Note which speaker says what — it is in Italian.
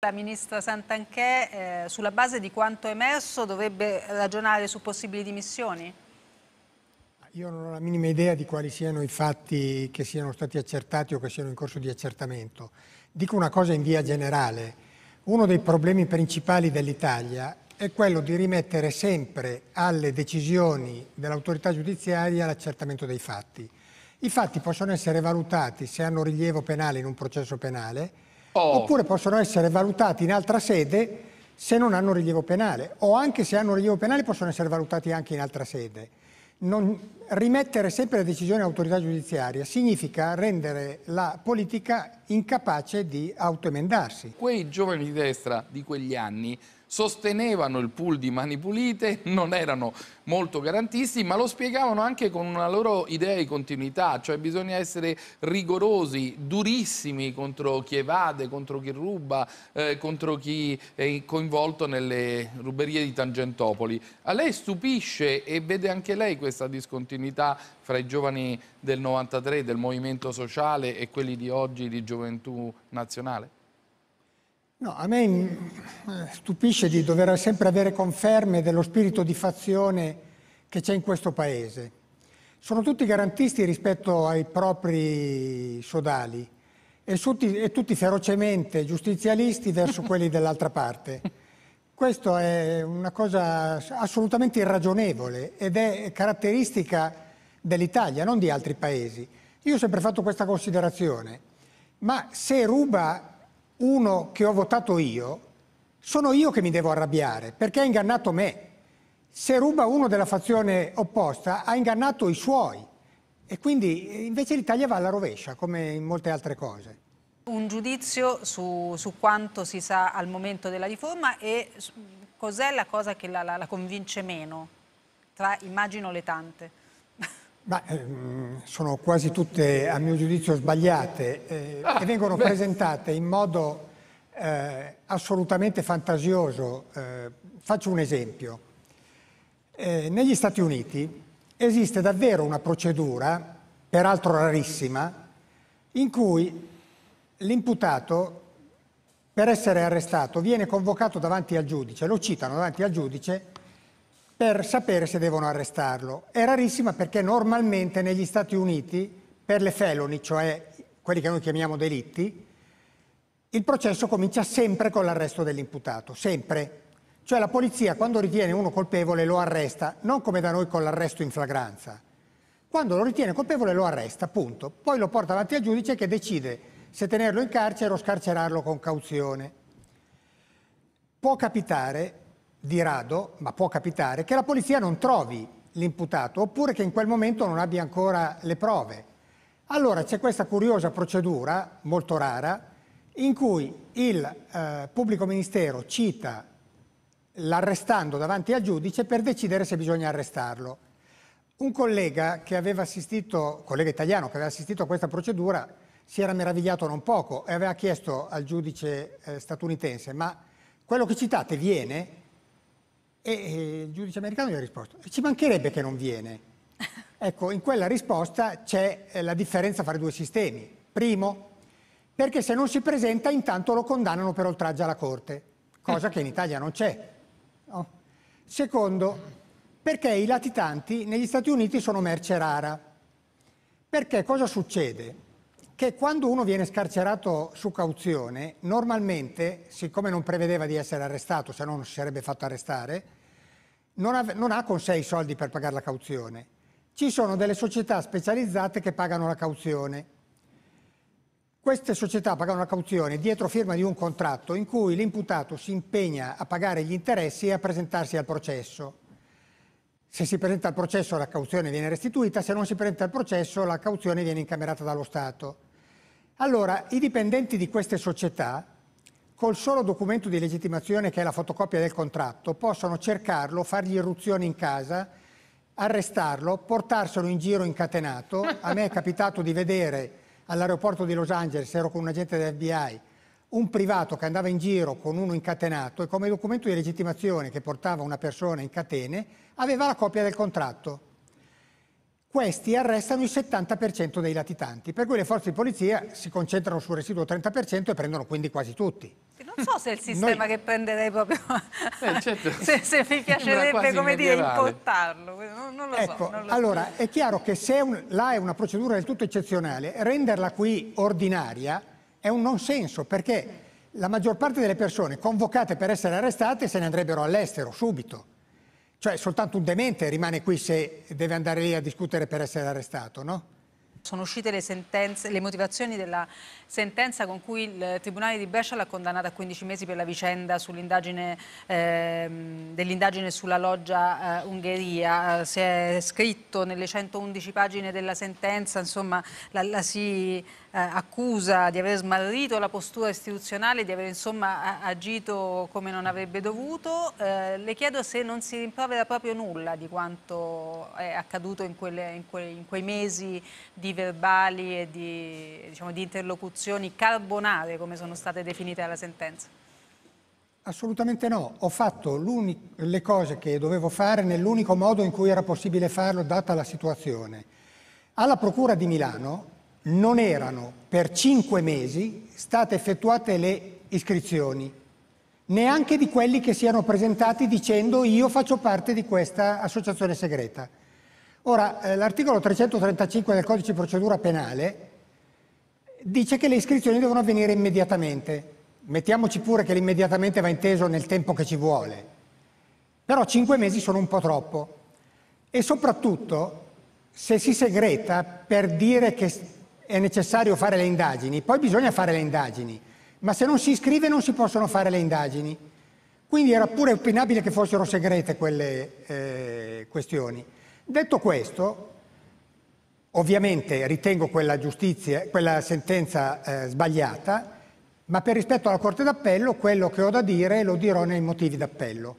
Speaker 1: La ministra Santanchè, eh, sulla base di quanto emerso, dovrebbe ragionare su possibili dimissioni?
Speaker 2: Io non ho la minima idea di quali siano i fatti che siano stati accertati o che siano in corso di accertamento. Dico una cosa in via generale. Uno dei problemi principali dell'Italia è quello di rimettere sempre alle decisioni dell'autorità giudiziaria l'accertamento dei fatti. I fatti possono essere valutati se hanno rilievo penale in un processo penale, Oh. Oppure possono essere valutati in altra sede se non hanno rilievo penale o anche se hanno rilievo penale possono essere valutati anche in altra sede. Non rimettere sempre la decisione all'autorità giudiziaria significa rendere la politica incapace di autoemendarsi.
Speaker 1: Quei giovani di destra di quegli anni sostenevano il pool di mani pulite, non erano molto garantisti, ma lo spiegavano anche con una loro idea di continuità, cioè bisogna essere rigorosi, durissimi contro chi evade, contro chi ruba, eh, contro chi è coinvolto nelle ruberie di Tangentopoli. A lei stupisce e vede anche lei questa discontinuità fra i giovani del 93, del movimento sociale e quelli di oggi di Gioventù Nazionale?
Speaker 2: No, a me mm, stupisce di dover sempre avere conferme dello spirito di fazione che c'è in questo Paese. Sono tutti garantisti rispetto ai propri sodali e, tutti, e tutti ferocemente giustizialisti verso quelli dell'altra parte. Questa è una cosa assolutamente irragionevole ed è caratteristica dell'Italia, non di altri paesi. Io ho sempre fatto questa considerazione, ma se ruba uno che ho votato io, sono io che mi devo arrabbiare perché ha ingannato me. Se ruba uno della fazione opposta, ha ingannato i suoi. E quindi invece l'Italia va alla rovescia, come in molte altre cose.
Speaker 1: Un giudizio su, su quanto si sa al momento della riforma e cos'è la cosa che la, la, la convince meno, tra immagino le tante?
Speaker 2: Ma, ehm, sono quasi tutte, a mio giudizio, sbagliate eh, ah, e vengono beh. presentate in modo eh, assolutamente fantasioso. Eh, faccio un esempio. Eh, negli Stati Uniti esiste davvero una procedura, peraltro rarissima, in cui l'imputato, per essere arrestato, viene convocato davanti al giudice, lo citano davanti al giudice per sapere se devono arrestarlo. È rarissima perché normalmente negli Stati Uniti per le feloni, cioè quelli che noi chiamiamo delitti, il processo comincia sempre con l'arresto dell'imputato, sempre. Cioè la polizia quando ritiene uno colpevole lo arresta, non come da noi con l'arresto in flagranza. Quando lo ritiene colpevole lo arresta, punto. Poi lo porta avanti al giudice che decide se tenerlo in carcere o scarcerarlo con cauzione. Può capitare di rado, ma può capitare, che la polizia non trovi l'imputato oppure che in quel momento non abbia ancora le prove. Allora c'è questa curiosa procedura, molto rara, in cui il eh, pubblico ministero cita l'arrestando davanti al giudice per decidere se bisogna arrestarlo. Un collega, assistito, collega italiano che aveva assistito a questa procedura si era meravigliato non poco e aveva chiesto al giudice eh, statunitense ma quello che citate viene? E, eh, il giudice americano gli ha risposto, ci mancherebbe che non viene. Ecco, in quella risposta c'è eh, la differenza fra i due sistemi. Primo, perché se non si presenta intanto lo condannano per oltraggio alla Corte, cosa che in Italia non c'è. No? Secondo, perché i latitanti negli Stati Uniti sono merce rara. Perché cosa succede? che quando uno viene scarcerato su cauzione, normalmente, siccome non prevedeva di essere arrestato, se no non si sarebbe fatto arrestare, non ha, non ha con sé i soldi per pagare la cauzione. Ci sono delle società specializzate che pagano la cauzione. Queste società pagano la cauzione dietro firma di un contratto in cui l'imputato si impegna a pagare gli interessi e a presentarsi al processo. Se si presenta al processo la cauzione viene restituita, se non si presenta al processo la cauzione viene incamerata dallo Stato. Allora, i dipendenti di queste società, col solo documento di legittimazione che è la fotocopia del contratto, possono cercarlo, fargli irruzioni in casa, arrestarlo, portarselo in giro incatenato. A me è capitato di vedere all'aeroporto di Los Angeles, ero con un agente dell'FBI, un privato che andava in giro con uno incatenato e come documento di legittimazione che portava una persona in catene aveva la copia del contratto questi arrestano il 70% dei latitanti, per cui le forze di polizia si concentrano sul residuo 30% e prendono quindi quasi tutti.
Speaker 1: Non so se è il sistema Noi...
Speaker 2: che prenderei proprio,
Speaker 1: eh, certo. se, se, mi piacerebbe come dire, importarlo, non,
Speaker 2: non lo ecco, so. Non lo allora, so. è chiaro che se un, là è una procedura del tutto eccezionale, renderla qui ordinaria è un non senso, perché la maggior parte delle persone convocate per essere arrestate se ne andrebbero all'estero subito. Cioè soltanto un demente rimane qui se deve andare lì a discutere per essere arrestato, no?
Speaker 1: Sono uscite le, sentenze, le, motivazioni della sentenza con cui il Tribunale di Brescia l'ha condannata a 15 mesi per la vicenda sull'indagine, ehm, dell'indagine sulla loggia eh, Ungheria. Eh, si è scritto nelle 111 pagine della sentenza, insomma, la, la si eh, accusa di aver smarrito la postura istituzionale, di aver insomma agito come non avrebbe dovuto. Eh, le chiedo se non si rimprovera proprio nulla di quanto è accaduto in, quelle, in, quei, in quei, mesi di verbali e di, diciamo, di interlocuzioni carbonare, come sono state definite dalla sentenza.
Speaker 2: Assolutamente no, ho fatto le cose che dovevo fare nell'unico modo in cui era possibile farlo data la situazione. Alla Procura di Milano non erano per cinque mesi state effettuate le iscrizioni, neanche di quelli che si erano presentati dicendo io faccio parte di questa associazione segreta. Ora, eh, l'articolo 335 del codice di procedura penale dice che le iscrizioni devono avvenire immediatamente. Mettiamoci pure che l'immediatamente va inteso nel tempo che ci vuole, però cinque mesi sono un po' troppo. E soprattutto, se si segreta per dire che è necessario fare le indagini, poi bisogna fare le indagini, ma se non si iscrive non si possono fare le indagini. Quindi era pure opinabile che fossero segrete quelle eh, questioni. Detto questo, ovviamente ritengo quella, quella sentenza eh, sbagliata, ma per rispetto alla Corte d'Appello quello che ho da dire lo dirò nei motivi d'appello.